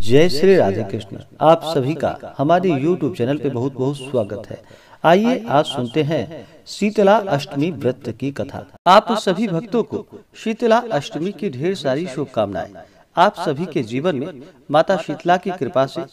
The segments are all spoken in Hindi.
जय श्री राधे कृष्ण आप सभी का हमारे YouTube चैनल पे बहुत बहुत स्वागत है आइए आज सुनते हैं शीतला अष्टमी व्रत की कथा आप सभी भक्तों को शीतला अष्टमी की ढेर सारी शुभकामनाएं आप सभी के जीवन में माता शीतला की कृपा से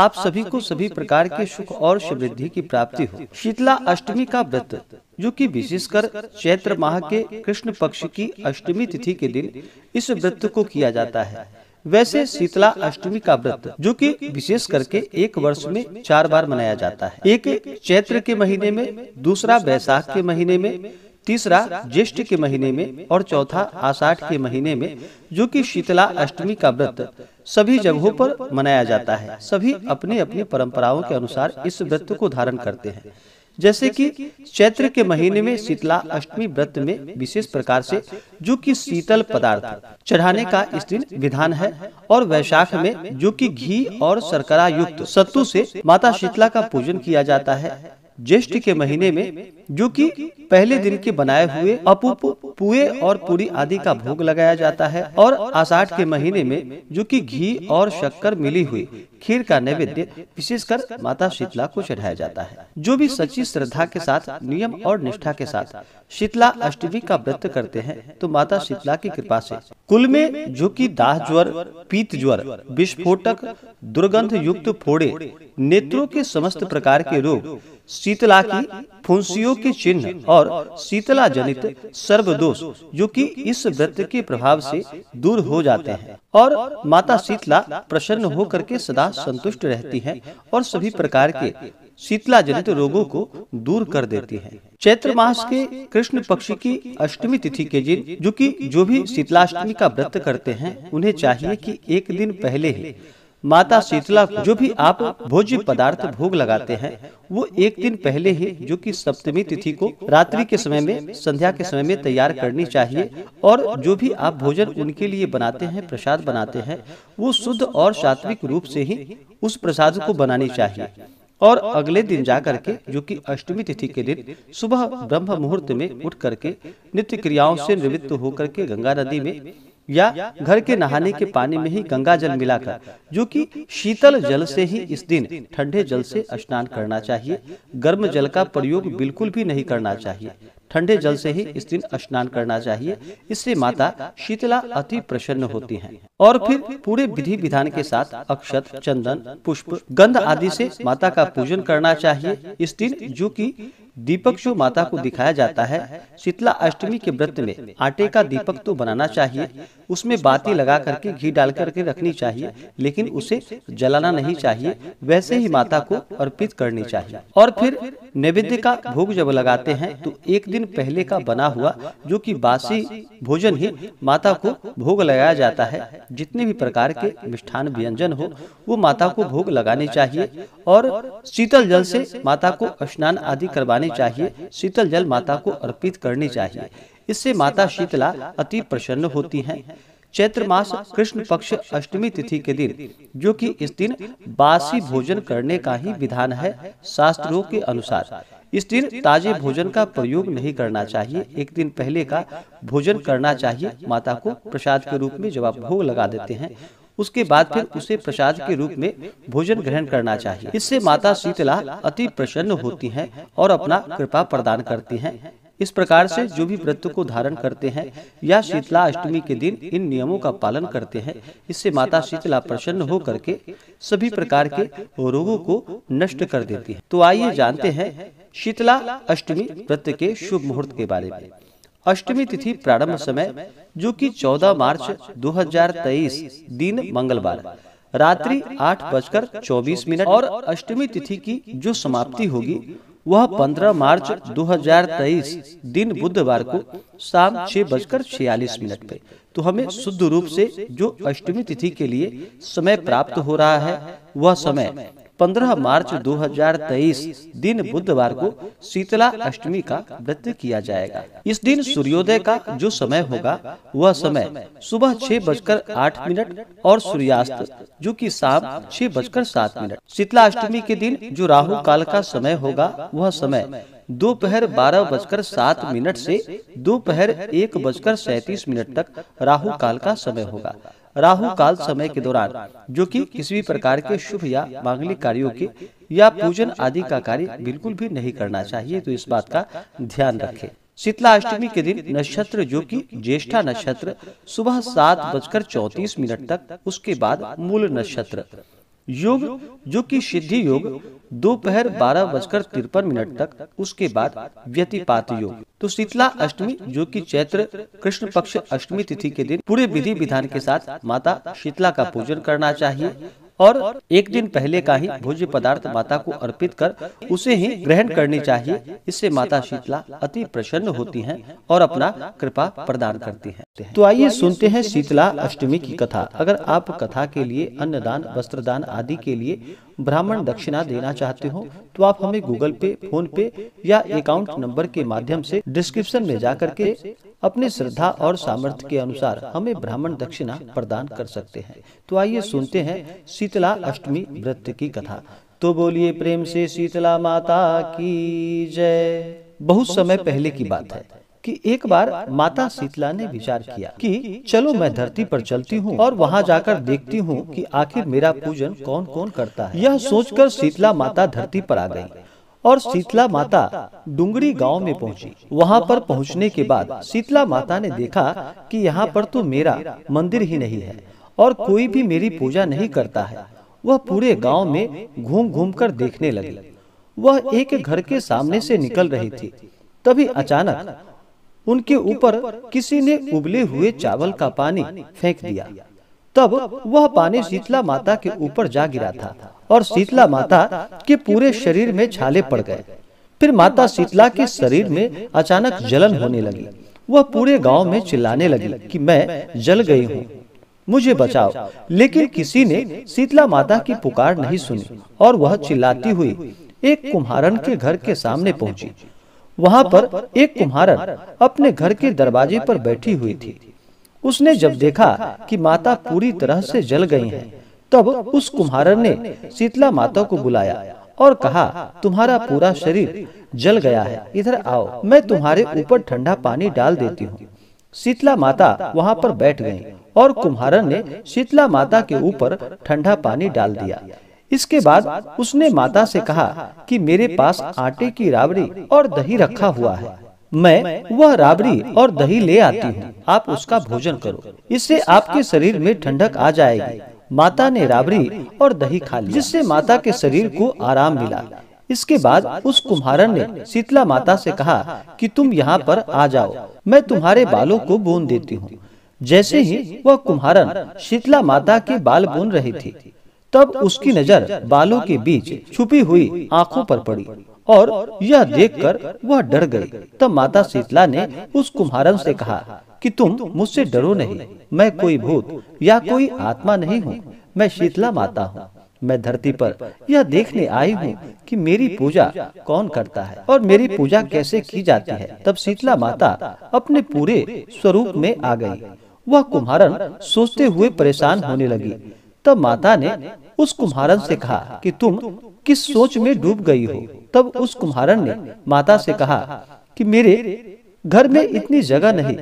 आप सभी को सभी प्रकार के सुख और समृद्धि की प्राप्ति हो शीतला अष्टमी का व्रत जो कि विशेषकर चैत्र माह के कृष्ण पक्ष की अष्टमी तिथि के दिन इस व्रत को किया जाता है वैसे शीतला अष्टमी का व्रत जो कि विशेष करके एक वर्ष में चार बार मनाया जाता है एक चैत्र के महीने में दूसरा वैशाख के महीने में तीसरा ज्येष्ठ के महीने में और चौथा आषाढ़ के महीने में जो कि शीतला अष्टमी का व्रत सभी जगहों पर मनाया जाता है सभी अपने अपने परंपराओं के अनुसार इस व्रत को धारण करते हैं जैसे कि चैत्र के महीने में शीतला अष्टमी व्रत में विशेष प्रकार से जो कि शीतल पदार्थ चढ़ाने का इस दिन विधान है और वैशाख में जो कि घी और शर्करा युक्त सत्तु से माता शीतला का पूजन किया जाता है ज्येष्ठ के महीने में जो कि पहले दिन के बनाए हुए अपूप पुए और पूरी आदि का भोग लगाया जाता है और आषाढ़ के महीने में जो कि घी और शक्कर मिली हुई खीर का नैवेद्य विशेषकर माता शीतला को चढ़ाया जाता है जो भी सच्ची श्रद्धा के साथ नियम और निष्ठा के साथ शीतला अष्टमी का व्रत करते हैं तो माता शीतला की कृपा से कुल में जो की दाह ज्वर पीत ज्वर विस्फोटक दुर्गंध युक्त फोड़े नेत्रों के समस्त प्रकार के रोग शीतला की फुंसियों के चिन्ह और शीतला जनित सर्वदोष जो कि इस व्रत के प्रभाव से दूर हो जाते हैं और माता शीतला प्रसन्न होकर के सदा संतुष्ट रहती है और सभी प्रकार के शीतला जनित रोगों को दूर कर देती है चैत्र मास के कृष्ण पक्ष की अष्टमी तिथि के दिन जो कि जो भी शीतलाष्टमी का व्रत करते हैं उन्हें चाहिए कि एक दिन पहले ही माता शीतला जो भी आप भोज्य पदार्थ भोग लगाते हैं वो एक दिन पहले ही जो कि सप्तमी तिथि को रात्रि के समय में संध्या के समय में तैयार करनी चाहिए और जो भी आप भोजन उनके लिए बनाते हैं प्रसाद बनाते हैं वो शुद्ध और सात्विक रूप से ही उस प्रसाद को बनानी चाहिए और अगले दिन जा करके जो कि अष्टमी तिथि के दिन सुबह ब्रह्म मुहूर्त में उठ करके नित्य क्रियाओं से निवृत्त होकर के गंगा नदी में या घर के नहाने के पानी में ही गंगा जल मिलाकर जो कि शीतल जल से ही इस दिन ठंडे जल से स्नान करना चाहिए गर्म जल का प्रयोग बिल्कुल भी नहीं करना चाहिए ठंडे जल से ही इस दिन स्नान करना चाहिए इससे माता शीतला अति प्रसन्न होती हैं और फिर पूरे विधि विधान के साथ अक्षत चंदन पुष्प गंध आदि से माता का पूजन करना चाहिए इस दिन जो कि दीपक जो माता को दिखाया जाता है शीतला अष्टमी के व्रत में आटे का दीपक तो बनाना चाहिए उसमें बाती लगा करके घी डाल करके रखनी चाहिए लेकिन उसे जलाना नहीं चाहिए वैसे ही माता को अर्पित करनी चाहिए और फिर नैवेद्य का भोग जब लगाते हैं तो, तो एक दिन पहले का बना हुआ जो कि बासी भोजन ही माता को भोग लगाया जाता है जितने भी प्रकार के मिष्ठान व्यंजन हो वो माता को भोग लगाने चाहिए और शीतल जल से माता को स्नान आदि करवाने लगाने चाहिए शीतल जल माता को अर्पित करनी चाहिए इससे माता शीतला अति प्रसन्न होती हैं। चैत्र मास कृष्ण पक्ष अष्टमी तिथि के दिन जो कि इस दिन बासी भोजन करने का ही विधान है शास्त्रों के अनुसार इस दिन ताजे भोजन का प्रयोग नहीं करना चाहिए एक दिन पहले का भोजन करना चाहिए माता को प्रसाद के रूप में जब आप भोग लगा देते हैं उसके बाद फिर उसे प्रसाद के रूप में भोजन ग्रहण करना चाहिए इससे माता शीतला अति प्रसन्न होती हैं और अपना कृपा प्रदान करती हैं इस प्रकार से जो भी व्रत को धारण करते हैं या शीतला अष्टमी के दिन इन नियमों का पालन करते हैं इससे माता शीतला प्रसन्न हो करके सभी प्रकार के रोगों को नष्ट कर देती है तो, तो आइए जानते हैं शीतला अष्टमी व्रत के शुभ मुहूर्त के बारे में अष्टमी तिथि प्रारंभ समय जो कि 14 मार्च 2023 दिन मंगलवार रात्रि आठ बजकर चौबीस मिनट और अष्टमी तिथि की जो समाप्ति होगी वह 15 मार्च 2023 दिन बुधवार को शाम छह बजकर छियालीस मिनट पे तो हमें शुद्ध रूप से जो अष्टमी तिथि के लिए समय प्राप्त हो रहा है वह समय 15 मार्च 2023 दिन बुधवार को शीतला अष्टमी का व्रत किया जाएगा इस दिन सूर्योदय का जो समय होगा वह समय सुबह छह बजकर आठ मिनट और सूर्यास्त जो कि शाम छह बजकर सात मिनट शीतला अष्टमी के दिन जो राहु काल का समय होगा वह समय दोपहर बारह बजकर सात मिनट से दोपहर एक बजकर सैतीस मिनट तक राहु काल का समय होगा राहु काल समय के दौरान जो कि किसी भी प्रकार के शुभ या मांगलिक कार्यों के या पूजन आदि का कार्य बिल्कुल भी नहीं करना चाहिए तो, तो इस बात का ध्यान रखें शीतला अष्टमी के दिन नक्षत्र जो कि ज्येष्ठा नक्षत्र सुबह सात बजकर चौतीस मिनट तक उसके बाद मूल नक्षत्र योग जो कि सिद्धि योग दोपहर बारह बजकर तिरपन मिनट तक उसके बाद व्यतिपात योग तो शीतला अष्टमी जो कि चैत्र कृष्ण पक्ष अष्टमी तिथि के दिन पूरे विधि विधान के साथ माता शीतला का पूजन करना चाहिए और एक दिन पहले का ही भोज्य पदार्थ माता को अर्पित कर उसे ही ग्रहण करनी चाहिए इससे माता शीतला अति प्रसन्न होती हैं और अपना कृपा प्रदान करती हैं तो, तो आइए सुनते हैं शीतला अष्टमी की कथा अगर आप कथा के लिए अन्नदान वस्त्रदान आदि के लिए ब्राह्मण दक्षिणा देना चाहते हो तो आप तो हमें गूगल पे फोन पे या अकाउंट नंबर के माध्यम से डिस्क्रिप्शन में जा करके अपने श्रद्धा और सामर्थ्य के अनुसार हमें ब्राह्मण दक्षिणा प्रदान कर सकते हैं तो आइए तो सुनते हैं शीतला अष्टमी व्रत की कथा तो बोलिए प्रेम से शीतला माता की जय बहुत समय पहले की बात है कि एक बार माता शीतला ने विचार किया कि चलो मैं धरती पर चलती हूँ और वहाँ जाकर देखती हूँ कि आखिर मेरा पूजन कौन कौन करता है यह सोचकर शीतला माता धरती पर आ गई और शीतला माता डुंगरी गांव में पहुंची। वहां पर पहुंचने के बाद शीतला माता ने देखा कि यहाँ पर तो मेरा मंदिर ही नहीं है और कोई भी मेरी पूजा नहीं करता है वह पूरे गांव में घूम घूम कर देखने लगी वह एक घर के सामने से निकल रही थी तभी अचानक उनके ऊपर किसी ने उबले हुए चावल का पानी फेंक दिया तब वह पानी शीतला माता के ऊपर जा गिरा था और शीतला माता के पूरे शरीर में छाले पड़ गए फिर माता शीतला के शरीर में अचानक जलन होने लगी वह पूरे गांव में चिल्लाने लगी कि मैं जल गई हूँ मुझे बचाओ लेकिन किसी ने शीतला माता की पुकार नहीं सुनी और वह चिल्लाती हुई एक कुम्हारन के घर के सामने पहुंची वहाँ पर एक कुम्हारन अपने घर के दरवाजे पर बैठी हुई थी उसने जब देखा कि माता पूरी तरह से जल गई हैं, तब उस कुम्हारन ने शीतला माता को बुलाया और कहा तुम्हारा पूरा शरीर जल गया है इधर आओ मैं तुम्हारे ऊपर ठंडा पानी डाल देती हूँ शीतला माता वहाँ पर बैठ गयी और कुम्हारन ने शीतला माता के ऊपर ठंडा पानी डाल दिया इसके बाद उसने माता से कहा कि मेरे पास आटे की राबड़ी और दही रखा हुआ है मैं वह राबड़ी और दही ले आती हूँ आप उसका भोजन करो इससे आपके शरीर में ठंडक आ जाएगी माता ने राबड़ी और दही खा ली जिससे माता के शरीर को आराम मिला इसके बाद उस कुम्हारन ने शीतला माता से कहा कि तुम यहाँ पर आ जाओ मैं तुम्हारे बालों को बोन देती हूँ जैसे ही वह कुम्हारन शीतला माता के बाल बोन रही थी तब उसकी नजर बालों के बीच छुपी हुई आंखों पर पड़ी और यह देखकर वह डर गई तब माता शीतला ने उस कुम्हारन से कहा कि तुम मुझसे डरो नहीं मैं कोई भूत या कोई आत्मा नहीं हूँ मैं शीतला माता हूँ मैं धरती पर यह देखने आई हूँ कि मेरी पूजा कौन करता है और मेरी पूजा कैसे की जाती है तब शीतला माता अपने पूरे स्वरूप में आ गई वह कुम्हारन सोचते हुए परेशान होने लगी तब माता ने उस कुम्हारन से कहा कि तुम किस सोच में डूब गई हो तब उस कुम्हारन ने माता से कहा कि मेरे घर में इतनी जगह नहीं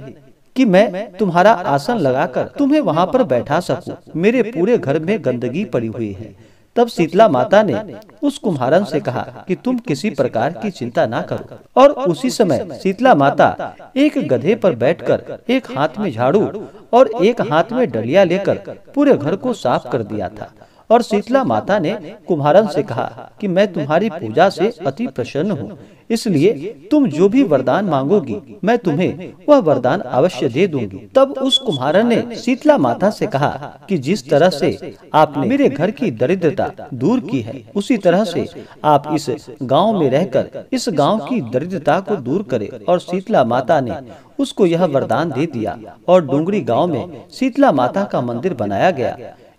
कि मैं तुम्हारा आसन लगाकर तुम्हें वहाँ पर बैठा सकूं। मेरे पूरे घर में गंदगी पड़ी हुई है तब शीतला माता ने उस कुम्हारन से कहा कि तुम किसी प्रकार की चिंता ना करो और उसी समय शीतला माता एक गधे पर बैठकर एक हाथ में झाड़ू और एक हाथ में डलिया लेकर पूरे घर को साफ कर दिया था और शीतला माता ने कुम्हारन से कहा कि मैं तुम्हारी पूजा से अति प्रसन्न हूँ इसलिए तुम जो भी वरदान मांगोगी मैं तुम्हें वह वरदान अवश्य दे दूंगी तब उस कुम्हारन ने शीतला माता से कहा कि जिस तरह से आपने मेरे घर की दरिद्रता दूर की है उसी तरह से आप इस गांव में रहकर इस गांव की दरिद्रता को दूर करें और शीतला माता ने उसको यह वरदान दे दिया और डूंगरी गाँव में शीतला माता का मंदिर बनाया गया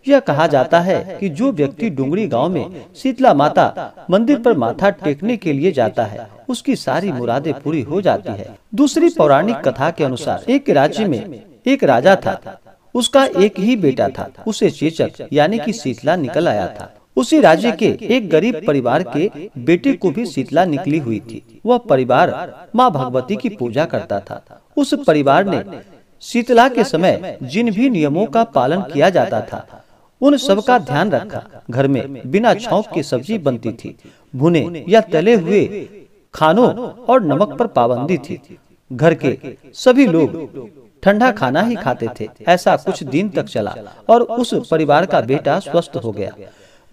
यह कहा जाता है कि जो व्यक्ति डुंगरी गांव में शीतला माता मंदिर पर माथा टेकने के लिए जाता है उसकी सारी मुरादें पूरी हो जाती है दूसरी पौराणिक कथा के अनुसार एक राज्य में एक राजा था उसका एक ही बेटा था उसे चेचक यानी कि शीतला निकल आया था उसी राज्य के एक गरीब परिवार के बेटे को भी शीतला निकली हुई थी वह परिवार माँ भगवती की पूजा करता था उस परिवार ने शीतला के समय जिन भी नियमों का पालन किया जाता था उन सबका ध्यान रखा घर में बिना छौक की सब्जी बनती थी भुने या तले हुए खानों और नमक पर पाबंदी थी घर के सभी लोग ठंडा खाना ही खाते थे ऐसा कुछ दिन तक चला और उस परिवार का बेटा स्वस्थ हो गया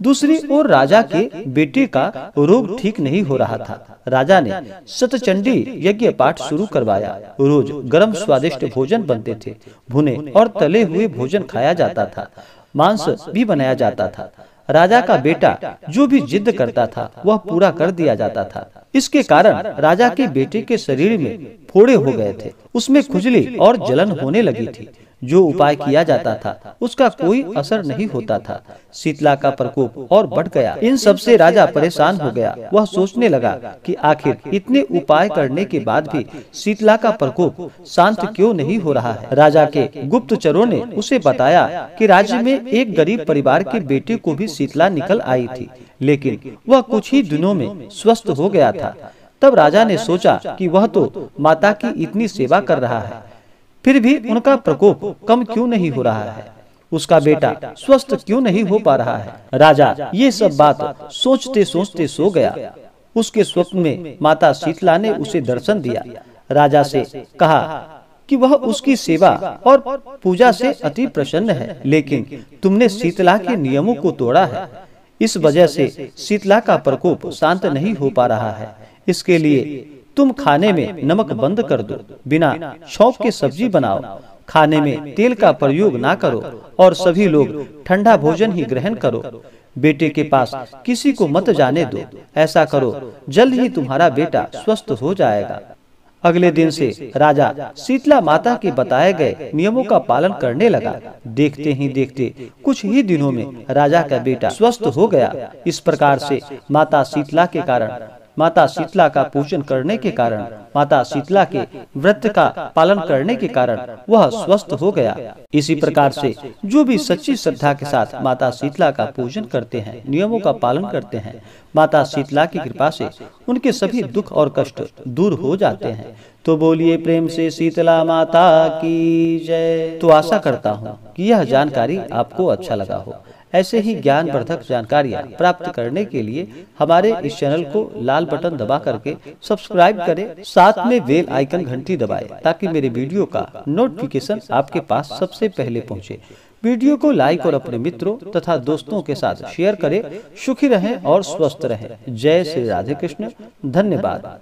दूसरी ओर राजा के बेटे का रोग ठीक नहीं हो रहा था राजा ने सतचंडी यज्ञ पाठ शुरू करवाया रोज गर्म स्वादिष्ट भोजन बनते थे भुने और तले हुए भोजन खाया जाता था मांस भी बनाया जाता था राजा का बेटा जो भी जिद करता था वह पूरा कर दिया जाता था इसके कारण राजा के बेटे के शरीर में फोड़े हो गए थे उसमें खुजली और जलन होने लगी थी जो उपाय किया जाता था उसका कोई असर नहीं होता था शीतला का प्रकोप और बढ़ गया इन सब से राजा परेशान हो गया वह सोचने लगा कि आखिर इतने उपाय करने के बाद भी शीतला का प्रकोप शांत क्यों नहीं हो रहा है राजा के गुप्त ने उसे बताया कि राज्य में एक गरीब परिवार के बेटे को भी शीतला निकल आई थी लेकिन वह कुछ ही दिनों में स्वस्थ हो गया था तब राजा ने सोचा कि वह तो माता की इतनी सेवा कर रहा है फिर भी उनका प्रकोप कम क्यों नहीं हो रहा है उसका बेटा स्वस्थ क्यों नहीं हो पा रहा है राजा ये सब बात सोचते सोचते सो गया उसके स्वप्न में माता शीतला ने उसे दर्शन दिया राजा से कहा कि वह उसकी सेवा और पूजा से अति प्रसन्न है लेकिन तुमने शीतला के नियमों को तोड़ा है इस वजह से शीतला का प्रकोप शांत नहीं हो पा रहा है इसके लिए तुम खाने में नमक बंद कर दो बिना शौक के सब्जी बनाओ खाने में तेल का प्रयोग ना करो और सभी लोग ठंडा भोजन ही ग्रहण करो बेटे के पास किसी को मत जाने दो ऐसा करो जल्द ही तुम्हारा बेटा स्वस्थ हो जाएगा अगले दिन से राजा शीतला माता के बताए गए नियमों का पालन करने लगा देखते ही देखते कुछ ही दिनों में राजा का बेटा स्वस्थ हो गया इस प्रकार से माता शीतला के कारण माता शीतला का पूजन करने के कारण माता शीतला के व्रत का पालन करने के कारण वह स्वस्थ हो गया इसी प्रकार से जो भी सच्ची श्रद्धा के साथ माता शीतला का पूजन करते हैं नियमों का पालन करते हैं माता शीतला की कृपा से उनके सभी दुख और कष्ट दूर हो जाते हैं तो बोलिए प्रेम से शीतला माता की जय तो आशा करता हूँ कि यह जानकारी आपको अच्छा लगा हो ऐसे ही ज्ञान वर्धक जानकारियाँ प्राप्त करने के लिए हमारे इस चैनल को लाल बटन दबा करके सब्सक्राइब करें साथ में बेल आइकन घंटी दबाएं ताकि मेरे वीडियो का नोटिफिकेशन आपके पास सबसे पहले पहुँचे वीडियो को लाइक और अपने मित्रों तथा दोस्तों के साथ शेयर करें सुखी रहें और स्वस्थ रहें जय श्री राधे कृष्ण धन्यवाद